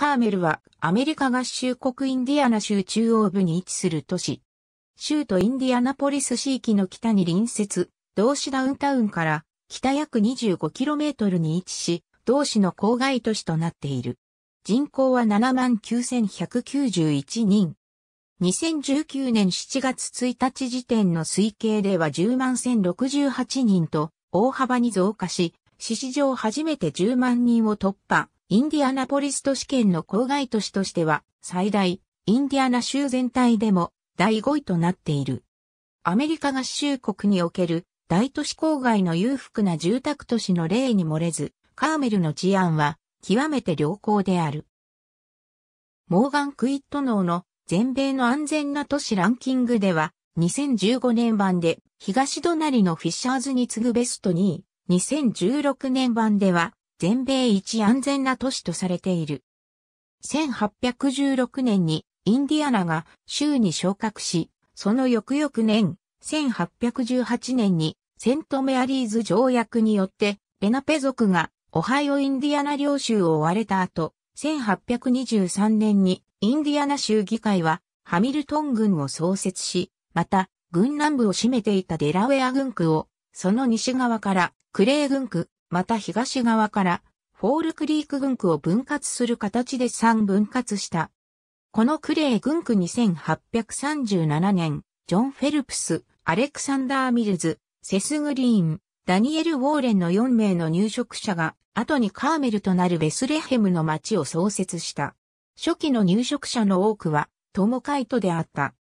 カーメルはアメリカ合衆国インディアナ州中央部に位置する都市。州都インディアナポリス地域の北に隣接、同市ダウンタウンから北約 25km に位置し、同市の郊外都市となっている。人口は79,191人。2019年7月1日時点の推計では101,068人と大幅に増加し、市史上初めて10万人を突破。インディアナポリス都市圏の郊外都市としては最大、インディアナ州全体でも第5位となっている。アメリカ合衆国における大都市郊外の裕福な住宅都市の例に漏れず、カーメルの治安は極めて良好である。モーガン・クイット農の全米の安全な都市ランキングでは、2015年版で東隣のフィッシャーズに次ぐベスト2位、2016年版では全米一安全な都市とされている。1816年にインディアナが州に昇格し、その翌々年、1818年にセントメアリーズ条約によってペナペ族がオハイオインディアナ領州を追われた後、1823年にインディアナ州議会はハミルトン軍を創設し、また、軍南部を占めていたデラウェア軍区を、その西側からクレー軍区、また東側からフォールクリーク軍区を分割する形で3分割した。このクレー軍区2837年、ジョン・フェルプス、アレクサンダー・ミルズ、セス・グリーン、ダニエル・ウォーレンの4名の入植者が、後にカーメルとなるベスレヘムの町を創設した。初期の入植者の多くは、トモカイトであった。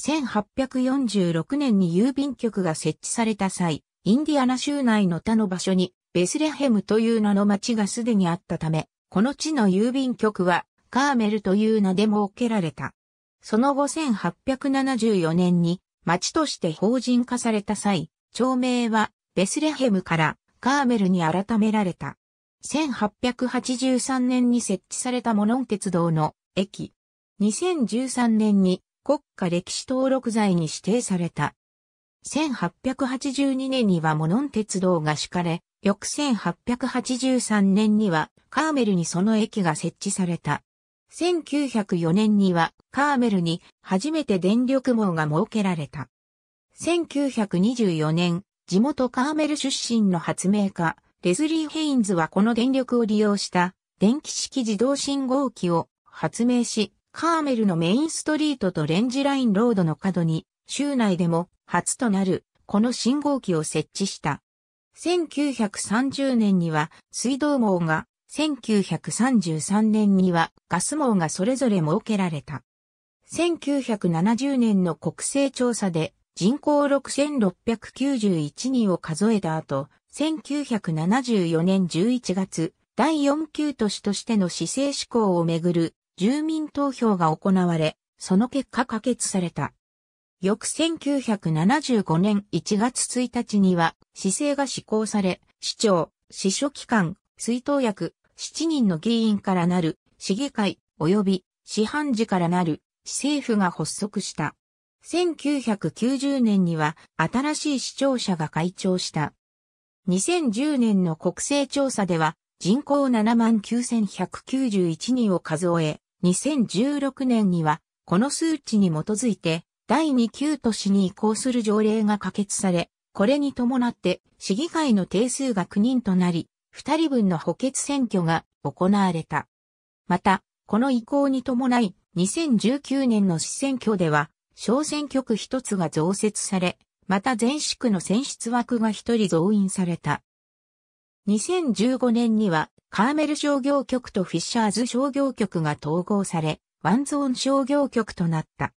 1846年に郵便局が設置された際、インディアナ州内の他の場所にベスレヘムという名の町がすでにあったため、この地の郵便局は、カーメルという名で設けられた。その後1874年に、町として法人化された際、町名は、ベスレヘムから、カーメルに改められた。1883年に設置されたモノン鉄道の駅。2013年に国家歴史登録財に指定された。1882年にはモノン鉄道が敷かれ、翌1883年にはカーメルにその駅が設置された。1904年にはカーメルに初めて電力網が設けられた。1924年、地元カーメル出身の発明家、レズリー・ヘインズはこの電力を利用した電気式自動信号機を発明し、カーメルのメインストリートとレンジラインロードの角に、州内でも初となるこの信号機を設置した。1930年には水道網が、1933年にはガス網がそれぞれ設けられた。1970年の国勢調査で人口6691人を数えた後、1974年11月、第4級都市としての市政施行をめぐる住民投票が行われ、その結果可決された。翌1975年1月1日には、市政が施行され、市長、市書機関、水筒役、7人の議員からなる、市議会、及び、市判事からなる、市政府が発足した。1990年には、新しい市庁舎が開庁した。2010年の国勢調査では、人口79,191人を数え、2016年には、この数値に基づいて、第2級都市に移行する条例が可決され、これに伴って市議会の定数が9人となり、2人分の補欠選挙が行われた。また、この移行に伴い、2019年の市選挙では、小選挙区一つが増設され、また全市区の選出枠が一人増員された。2015年には、カーメル商業局とフィッシャーズ商業局が統合され、ワンゾーン商業局となった。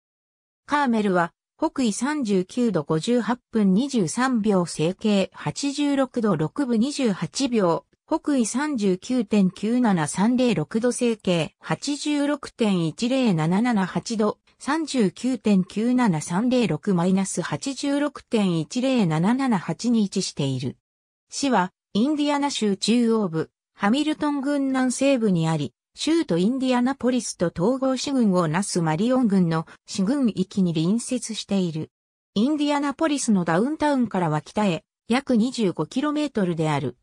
カーメルは、北緯39度58分23秒整形86度6分28秒、北緯39.97306度整形86.10778度39.97306-86.10778に位置している。市は、インディアナ州中央部、ハミルトン郡南西部にあり、州都インディアナポリスと統合市郡をなすマリオン郡の市郡域に隣接している。インディアナポリスのダウンタウンからは北へ約 25km である。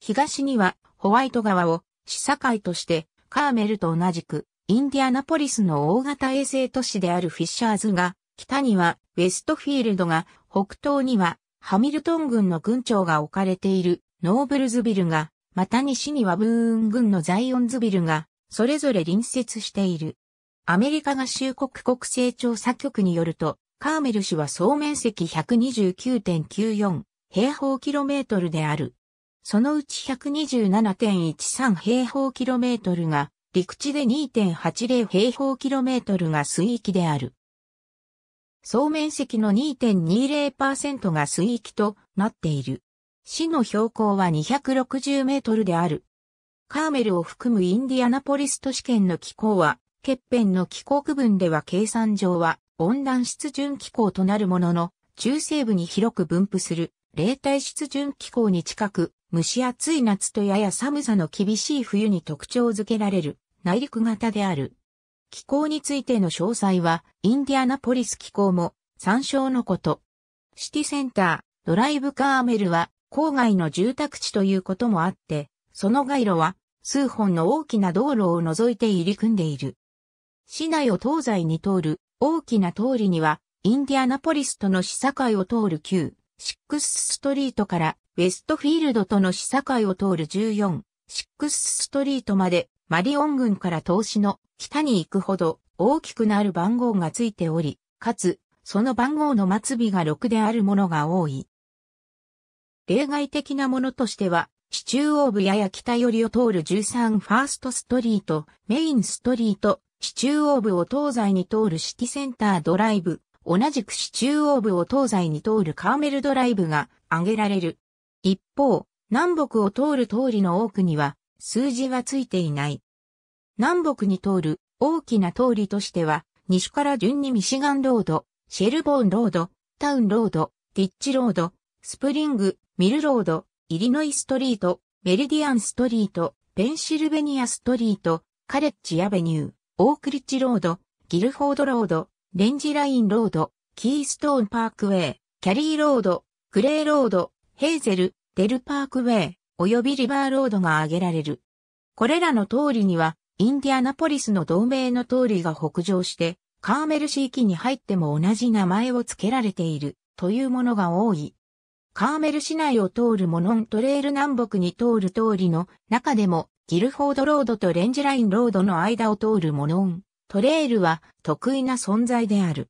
東にはホワイト川を市境としてカーメルと同じくインディアナポリスの大型衛星都市であるフィッシャーズが、北にはウェストフィールドが、北東にはハミルトン郡の郡庁が置かれているノーブルズビルがまた西にはブーン軍のザイオンズビルが、それぞれ隣接している。アメリカ合衆国国勢調査局によると、カーメル市は総面積129.94平方キロメートルである。そのうち127.13平方キロメートルが陸地で2.80平方キロメートルが水域である。総面積の2.20%が水域となっている。市の標高は260メートルである。カーメルを含むインディアナポリス都市圏の気候は、欠片の気候区分では計算上は温暖湿潤気候となるものの、中西部に広く分布する冷帯湿潤気候に近く、蒸し暑い夏とやや寒さの厳しい冬に特徴づけられる内陸型である。気候についての詳細は、インディアナポリス気候も参照のこと。シティセンター、ドライブカーメルは、郊外の住宅地ということもあって、その街路は数本の大きな道路を除いて入り組んでいる。市内を東西に通る大きな通りには、インディアナポリスとの市境を通る9、シックスストリートからウェストフィールドとの市境を通る14、シックスストリートまでマリオン郡から投資の北に行くほど大きくなる番号がついており、かつ、その番号の末尾が6であるものが多い。例外的なものとしては、市中央部やや北寄りを通る13ファーストストリート、メインストリート、市中央部を東西に通るシティセンタードライブ、同じく市中央部を東西に通るカーメルドライブが挙げられる。一方、南北を通る通りの多くには、数字はついていない。南北に通る大きな通りとしては、西から順にミシガンロード、シェルボーンロード、タウンロード、ティッチロード、スプリング、ミルロード、イリノイストリート、メリディアンストリート、ペンシルベニアストリート、カレッジアベニュー、オークリッジロード、ギルフォードロード、レンジラインロード、キーストーンパークウェイ、キャリーロード、グレーロード、ヘーゼル、デルパークウェイ、及びリバーロードが挙げられる。これらの通りには、インディアナポリスの同盟の通りが北上して、カーメルー域に入っても同じ名前を付けられているというものが多い。カーメル市内を通るモノントレール南北に通る通りの中でもギルフォードロードとレンジラインロードの間を通るモノントレールは得意な存在である。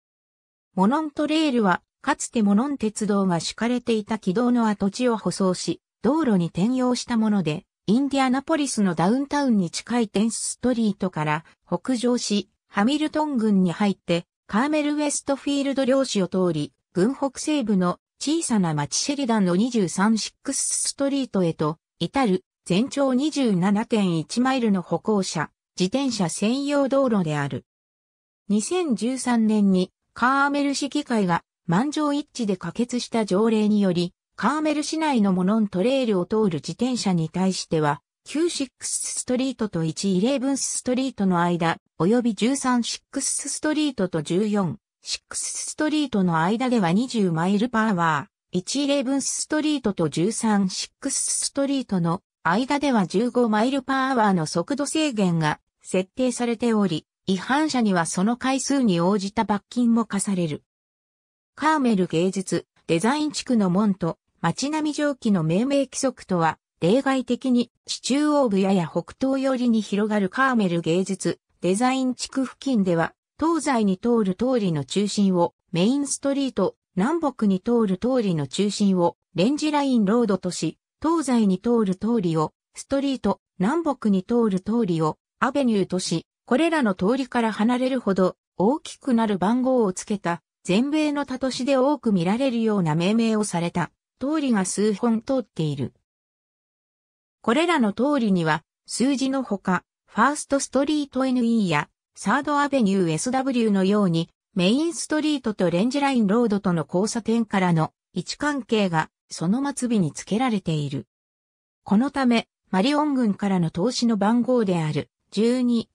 モノントレールはかつてモノン鉄道が敷かれていた軌道の跡地を舗装し道路に転用したものでインディアナポリスのダウンタウンに近いテンスストリートから北上しハミルトン郡に入ってカーメルウェストフィールド領地を通り、軍北西部の小さな町シェリダンの23シックスストリートへと至る全長27.1マイルの歩行者、自転車専用道路である。2013年にカーメル市議会が満場一致で可決した条例により、カーメル市内のモノントレールを通る自転車に対しては、9クスストリートと111ストリートの間、及び13シックスストリートと14 6ストリートの間では20マイルパーワー、111ストリートと136ストリートの間では15マイルパーワーの速度制限が設定されており、違反者にはその回数に応じた罰金も課される。カーメル芸術、デザイン地区の門と街並み上記の命名規則とは、例外的に、市中央部やや北東寄りに広がるカーメル芸術、デザイン地区付近では、東西に通る通りの中心をメインストリート、南北に通る通りの中心をレンジラインロードとし、東西に通る通りをストリート、南北に通る通りをアベニューとし、これらの通りから離れるほど大きくなる番号をつけた全米の他都市で多く見られるような命名をされた通りが数本通っている。これらの通りには数字のほか、ファーストストリート NE やサードアベニュー SW のように、メインストリートとレンジラインロードとの交差点からの位置関係がその末尾に付けられている。このため、マリオン軍からの投資の番号である12、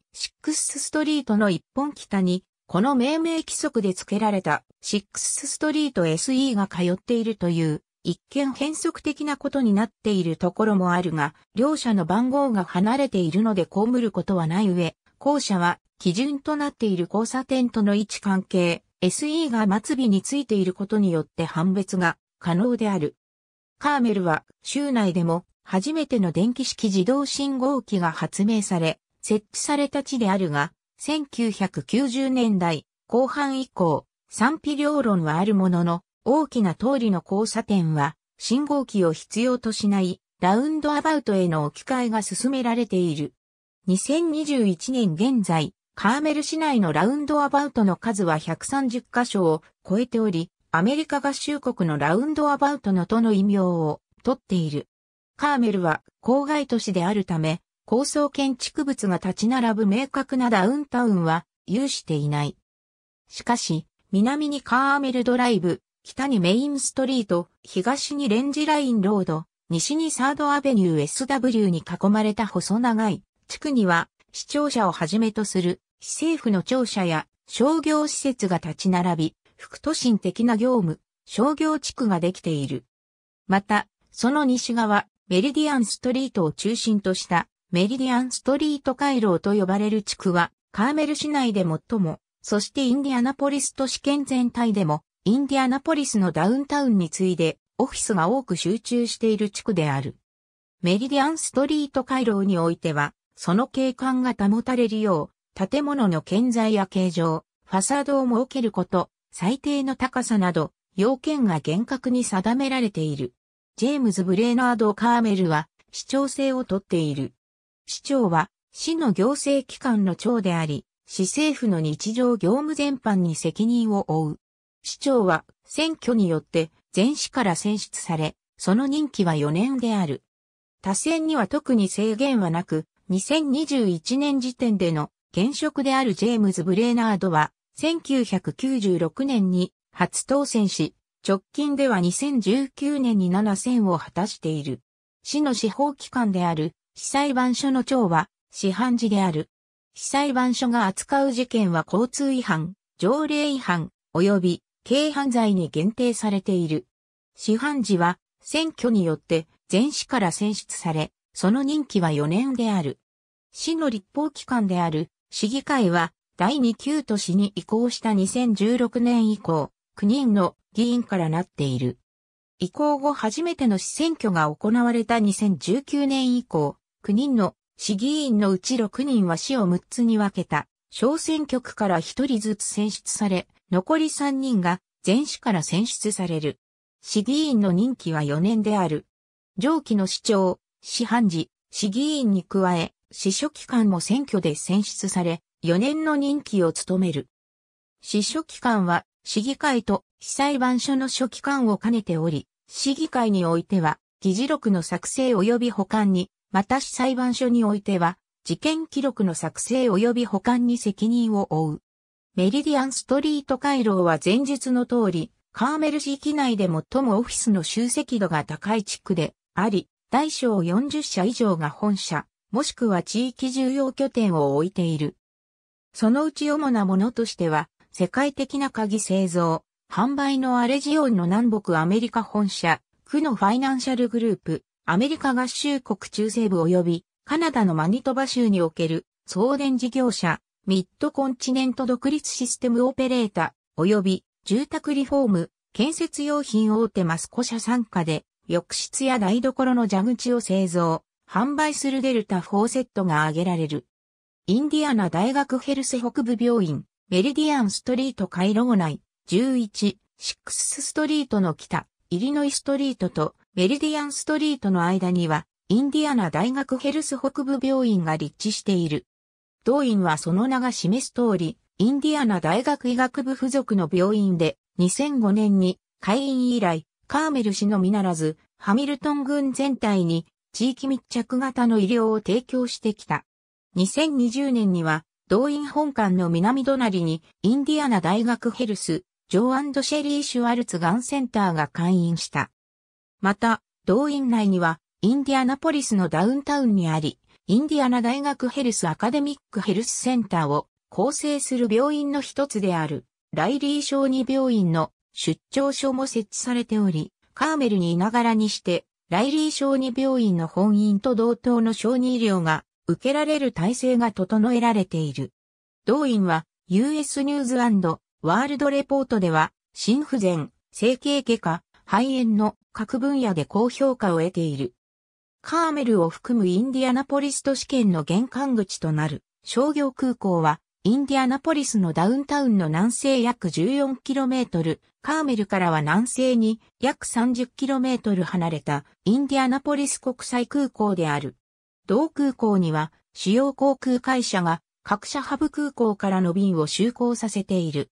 6ストリートの一本北に、この命名規則で付けられた6ストリート SE が通っているという、一見変則的なことになっているところもあるが、両者の番号が離れているので被ることはない上、校舎は基準となっている交差点との位置関係、SE が末尾についていることによって判別が可能である。カーメルは州内でも初めての電気式自動信号機が発明され、設置された地であるが、1990年代後半以降、賛否両論はあるものの、大きな通りの交差点は、信号機を必要としない、ラウンドアバウトへの置き換えが進められている。2021年現在、カーメル市内のラウンドアバウトの数は130カ所を超えており、アメリカ合衆国のラウンドアバウトのとの異名を取っている。カーメルは郊外都市であるため、高層建築物が立ち並ぶ明確なダウンタウンは有していない。しかし、南にカーメルドライブ、北にメインストリート、東にレンジラインロード、西にサードアベニュー SW に囲まれた細長い地区には、市庁舎をはじめとする、市政府の庁舎や商業施設が立ち並び、副都心的な業務、商業地区ができている。また、その西側、メリディアンストリートを中心としたメリディアンストリート回廊と呼ばれる地区はカーメル市内で最も、そしてインディアナポリス都市圏全体でもインディアナポリスのダウンタウンに次いでオフィスが多く集中している地区である。メリディアンストリート回廊においてはその景観が保たれるよう、建物の建材や形状、ファサードを設けること、最低の高さなど、要件が厳格に定められている。ジェームズ・ブレーナード・カーメルは、市長制をとっている。市長は、市の行政機関の長であり、市政府の日常業務全般に責任を負う。市長は、選挙によって、全市から選出され、その任期は4年である。多選には特に制限はなく、2021年時点での現職であるジェームズ・ブレーナードは、1996年に初当選し、直近では2019年に7 0を果たしている。市の司法機関である、市裁判所の長は、市判事である。市裁判所が扱う事件は交通違反、条例違反、及び軽犯罪に限定されている。市判事は、選挙によって全市から選出され、その任期は4年である。市の立法機関である市議会は第2級都市に移行した2016年以降、9人の議員からなっている。移行後初めての市選挙が行われた2019年以降、9人の市議員のうち6人は市を6つに分けた小選挙区から1人ずつ選出され、残り3人が全市から選出される。市議員の任期は4年である。上記の市長、市判事、市議員に加え、市書記官も選挙で選出され、4年の任期を務める。市書記官は、市議会と被裁判所の書記官を兼ねており、市議会においては、議事録の作成及び保管に、また市裁判所においては、事件記録の作成及び保管に責任を負う。メリディアンストリート回廊は前述の通り、カーメル市域内で最もオフィスの集積度が高い地区であり、大小40社以上が本社、もしくは地域重要拠点を置いている。そのうち主なものとしては、世界的な鍵製造、販売のアレジオンの南北アメリカ本社、区のファイナンシャルグループ、アメリカ合衆国中西部及びカナダのマニトバ州における送電事業者、ミッドコンチネント独立システムオペレータ、及び住宅リフォーム、建設用品大手マスコ社傘下で浴室や台所の蛇口を製造、販売するデルタフォーセットが挙げられる。インディアナ大学ヘルス北部病院、メリディアンストリート回廊内、11、シックスストリートの北、イリノイストリートとメリディアンストリートの間には、インディアナ大学ヘルス北部病院が立地している。同院はその名が示す通り、インディアナ大学医学部付属の病院で、2005年に開院以来、カーメル氏のみならず、ハミルトン軍全体に地域密着型の医療を提供してきた。2020年には、動員本館の南隣に、インディアナ大学ヘルス、ジョーシェリー・シュワルツガンセンターが会員した。また、動員内には、インディアナポリスのダウンタウンにあり、インディアナ大学ヘルスアカデミックヘルスセンターを構成する病院の一つである、ライリー小児病院の出張所も設置されており、カーメルにいながらにして、ライリー小児病院の本院と同等の小児医療が受けられる体制が整えられている。同院は US ニューズワールドレポートでは、心不全、整形外科、肺炎の各分野で高評価を得ている。カーメルを含むインディアナポリスト試験の玄関口となる商業空港はインディアナポリスのダウンタウンの南西約 14km、カーメルからは南西に約 30km 離れたインディアナポリス国際空港である。同空港には主要航空会社が各社ハブ空港からの便を就航させている。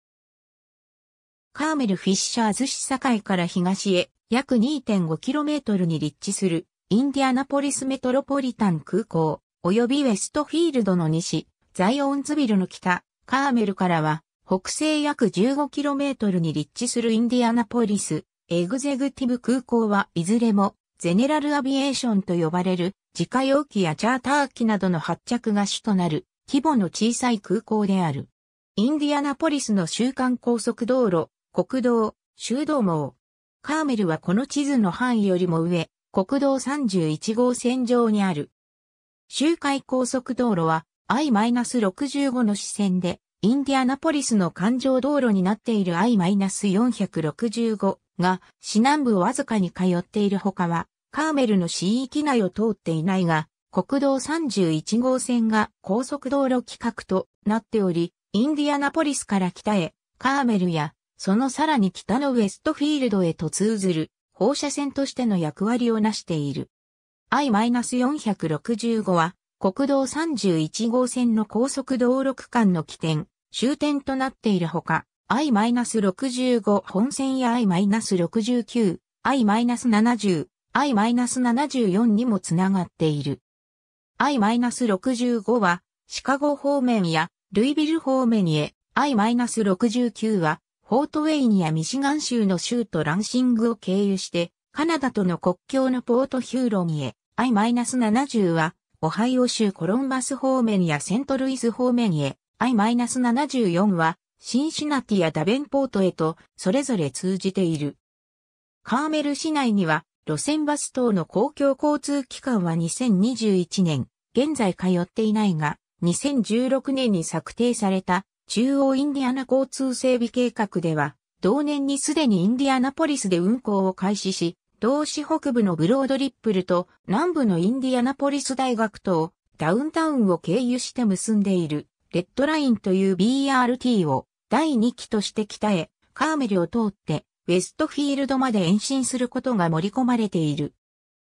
カーメルフィッシャーズ市境から東へ約 2.5km に立地するインディアナポリスメトロポリタン空港及びウェストフィールドの西ザイオンズビルの北、カーメルからは、北西約 15km に立地するインディアナポリス、エグゼグティブ空港はいずれも、ゼネラルアビエーションと呼ばれる、自家用機やチャーター機などの発着が主となる、規模の小さい空港である。インディアナポリスの週間高速道路、国道、修道網。カーメルはこの地図の範囲よりも上、国道31号線上にある。周回高速道路は I-65 の視線で、インディアナポリスの環状道路になっている I-465 が、市南部をわずかに通っているほかは、カーメルの市域内を通っていないが、国道31号線が高速道路規格となっており、インディアナポリスから北へ、カーメルや、そのさらに北のウェストフィールドへと通ずる放射線としての役割を成している。I-465 は国道31号線の高速道路区間の起点、終点となっているほか、I-65 本線や I-69、I-70、I-74 にもつながっている。I-65 はシカゴ方面やルイビル方面へ、I-69 はフォートウェインやミシガン州の州都ランシングを経由して、カナダとの国境のポートヒューロンへ、I-70 はオハイオ州コロンバス方面やセントルイス方面へ、I-74 は、シンシナティやダベンポートへと、それぞれ通じている。カーメル市内には、路線バス等の公共交通機関は2021年、現在通っていないが、2016年に策定された中央インディアナ交通整備計画では、同年にすでにインディアナポリスで運行を開始し、同市北部のブロードリップルと南部のインディアナポリス大学とダウンタウンを経由して結んでいるレッドラインという BRT を第2期として北へカーメルを通ってウェストフィールドまで延伸することが盛り込まれている。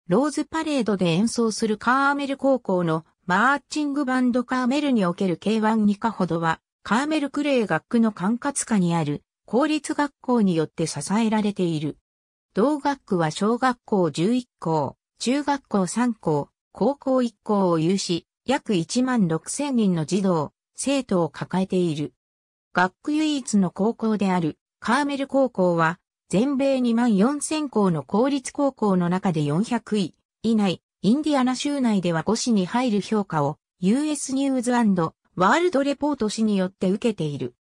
ローズパレードで演奏するカーメル高校のマーチングバンドカーメルにおける K1 2課ほどはカーメルクレー学区の管轄下にある公立学校によって支えられている。同学区は小学校11校、中学校3校、高校1校を有し、約1万6千人の児童、生徒を抱えている。学区唯一の高校である、カーメル高校は、全米2万4千校の公立高校の中で400位以内、インディアナ州内では5市に入る評価を、US ニューズワールドレポート市によって受けている。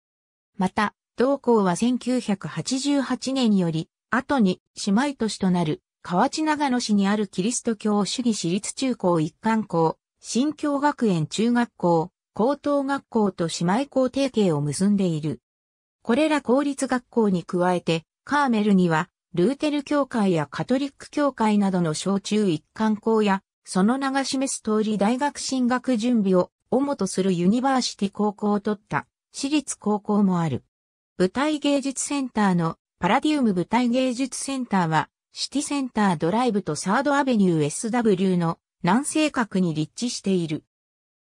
また、同校は1988年より後に姉妹都市となる河内長野市にあるキリスト教主義私立中高一貫校、新教学園中学校、高等学校と姉妹校提携を結んでいる。これら公立学校に加えて、カーメルには、ルーテル教会やカトリック教会などの小中一貫校や、その名が示す通り大学進学準備を主とするユニバーシティ高校を取った私立高校もある。舞台芸術センターのパラディウム舞台芸術センターは、シティセンタードライブとサードアベニュー SW の南西角に立地している。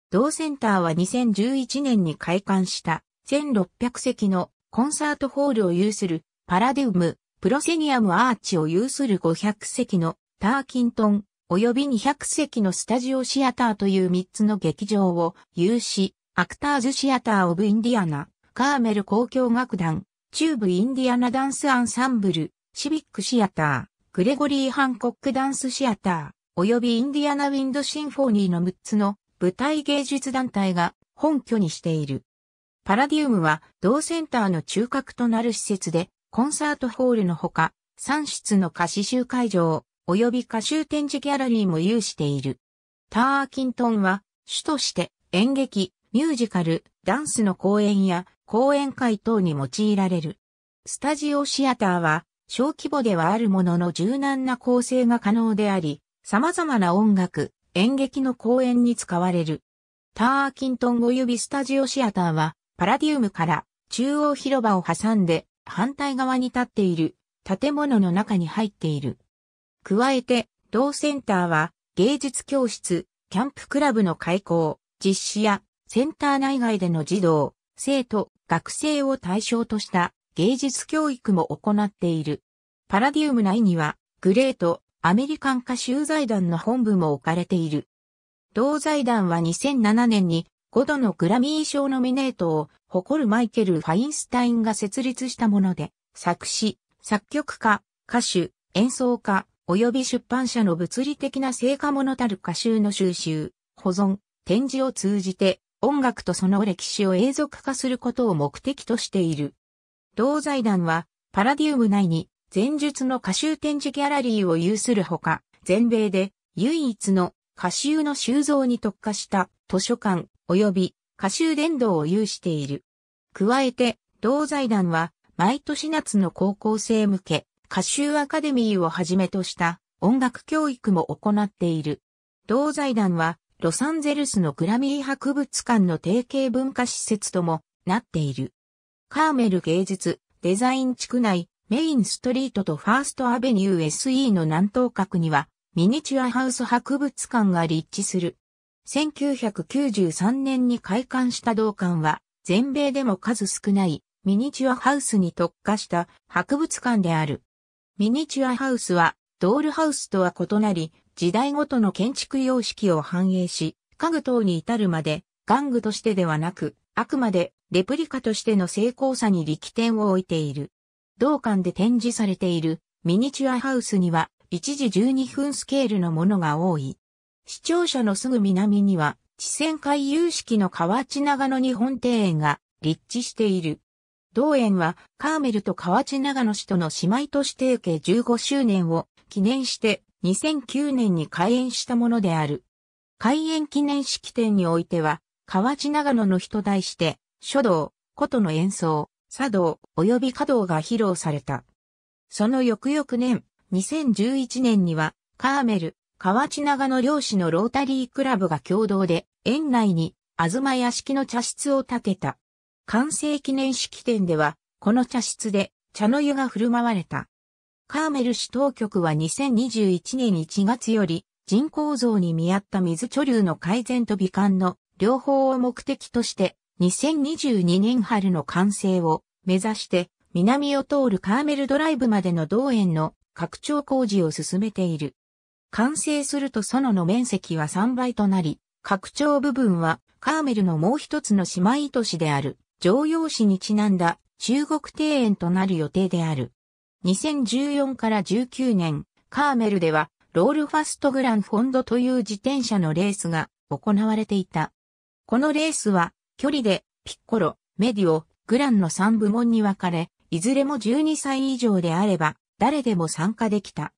同センターは2011年に開館した1600席のコンサートホールを有するパラディウム、プロセニアムアーチを有する500席のターキントン、及び200席のスタジオシアターという3つの劇場を有し、アクターズシアターオブインディアナ、カーメル交響楽団、中部インディアナダンスアンサンブル、シビックシアター、グレゴリー・ハンコックダンスシアター、及びインディアナウィンドシンフォニーの6つの舞台芸術団体が本拠にしている。パラディウムは同センターの中核となる施設で、コンサートホールのほか、3室の歌詞集会場、及び歌集展示ギャラリーも有している。ターキントンは、主として演劇、ミュージカル、ダンスの公演や講演会等に用いられる。スタジオシアターは、小規模ではあるものの柔軟な構成が可能であり、様々な音楽、演劇の公演に使われる。ターキントン及びスタジオシアターは、パラディウムから中央広場を挟んで反対側に立っている建物の中に入っている。加えて、同センターは芸術教室、キャンプクラブの開校、実施やセンター内外での児童、生徒、学生を対象とした芸術教育も行っている。パラディウム内には、グレート、アメリカン歌集財団の本部も置かれている。同財団は2007年に5度のグラミー賞ノミネートを誇るマイケル・ファインスタインが設立したもので、作詞、作曲家、歌手、演奏家、及び出版社の物理的な成果物たる歌集の収集、保存、展示を通じて音楽とその歴史を永続化することを目的としている。同財団は、パラディウム内に、前述の歌集展示ギャラリーを有するほか、全米で唯一の歌集の収蔵に特化した図書館及び歌集殿堂を有している。加えて、同財団は毎年夏の高校生向け歌集アカデミーをはじめとした音楽教育も行っている。同財団はロサンゼルスのグラミー博物館の提携文化施設ともなっている。カーメル芸術、デザイン地区内、メインストリートとファーストアベニュー SE の南東角には、ミニチュアハウス博物館が立地する。1993年に開館した同館は、全米でも数少ないミニチュアハウスに特化した博物館である。ミニチュアハウスは、ドールハウスとは異なり、時代ごとの建築様式を反映し、家具等に至るまで、玩具としてではなく、あくまでレプリカとしての精巧さに力点を置いている。同館で展示されているミニチュアハウスには1時12分スケールのものが多い。視聴者のすぐ南には地線回遊式の河内長野日本庭園が立地している。同園はカーメルと河内長野市との姉妹都市提携15周年を記念して2009年に開園したものである。開園記念式典においては、河内長野の日と題して、書道、琴の演奏、茶道、及び華道が披露された。その翌々年、2011年には、カーメル、河内長野漁師のロータリークラブが共同で、園内に、あずま屋敷の茶室を建てた。完成記念式典では、この茶室で、茶の湯が振る舞われた。カーメル市当局は2021年1月より人口増に見合った水貯留の改善と美観の両方を目的として2022年春の完成を目指して南を通るカーメルドライブまでの道園の拡張工事を進めている。完成するとそのの面積は3倍となり、拡張部分はカーメルのもう一つの姉妹都市である常陽市にちなんだ中国庭園となる予定である。2014から19年、カーメルでは、ロールファストグランフォンドという自転車のレースが行われていた。このレースは、距離で、ピッコロ、メディオ、グランの3部門に分かれ、いずれも12歳以上であれば、誰でも参加できた。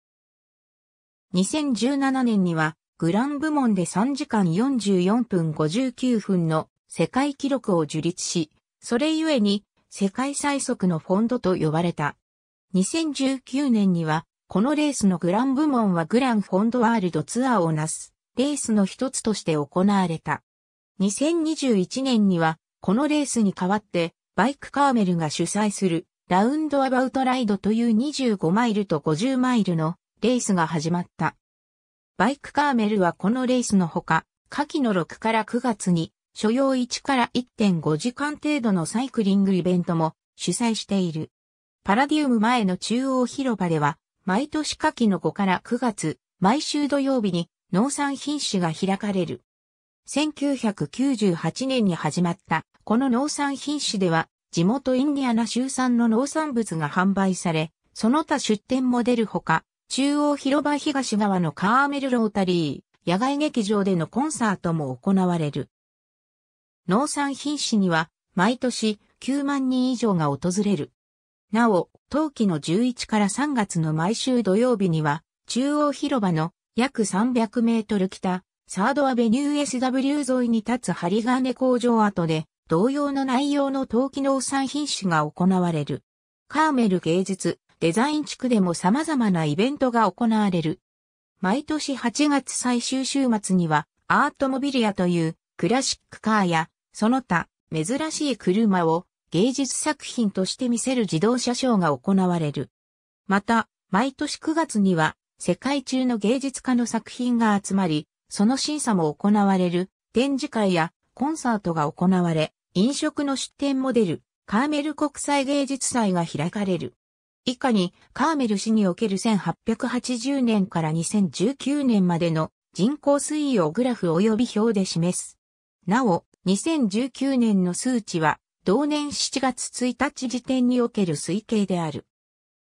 2017年には、グラン部門で3時間44分59分の世界記録を樹立し、それゆえに世界最速のフォンドと呼ばれた。2019年には、このレースのグラン部門はグランフォンドワールドツアーをなす、レースの一つとして行われた。2021年には、このレースに代わって、バイクカーメルが主催する、ラウンドアバウトライドという25マイルと50マイルのレースが始まった。バイクカーメルはこのレースのほか、夏季の6から9月に、所要1から1.5時間程度のサイクリングイベントも主催している。パラディウム前の中央広場では、毎年夏季の5から9月、毎週土曜日に農産品種が開かれる。1998年に始まった、この農産品種では、地元インディアナ州産の農産物が販売され、その他出店も出るほか、中央広場東側のカーメルロータリー、野外劇場でのコンサートも行われる。農産品市には毎年9万人以上が訪れるなお、冬季の11から3月の毎週土曜日には、中央広場の約300メートル北、サードアベニュー SW 沿いに立つ針金工場跡で、同様の内容の陶器農産品種が行われる。カーメル芸術、デザイン地区でも様々なイベントが行われる。毎年8月最終週末には、アートモビリアというクラシックカーや、その他、珍しい車を芸術作品として見せる自動車ショーが行われる。また、毎年9月には世界中の芸術家の作品が集まり、その審査も行われる展示会やコンサートが行われ、飲食の出展モデル、カーメル国際芸術祭が開かれる。以下にカーメル市における1880年から2019年までの人口推移をグラフ及び表で示す。なお、2019年の数値は同年7月1日時点における推計である。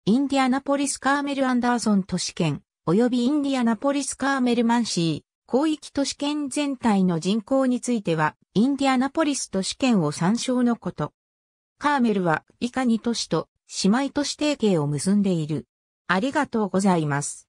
インディアナポリス・カーメル・アンダーソン都市圏、及びインディアナポリス・カーメル・マンシー、広域都市圏全体の人口については、インディアナポリス都市圏を参照のこと。カーメルは以下に都市と姉妹都市提携を結んでいる。ありがとうございます。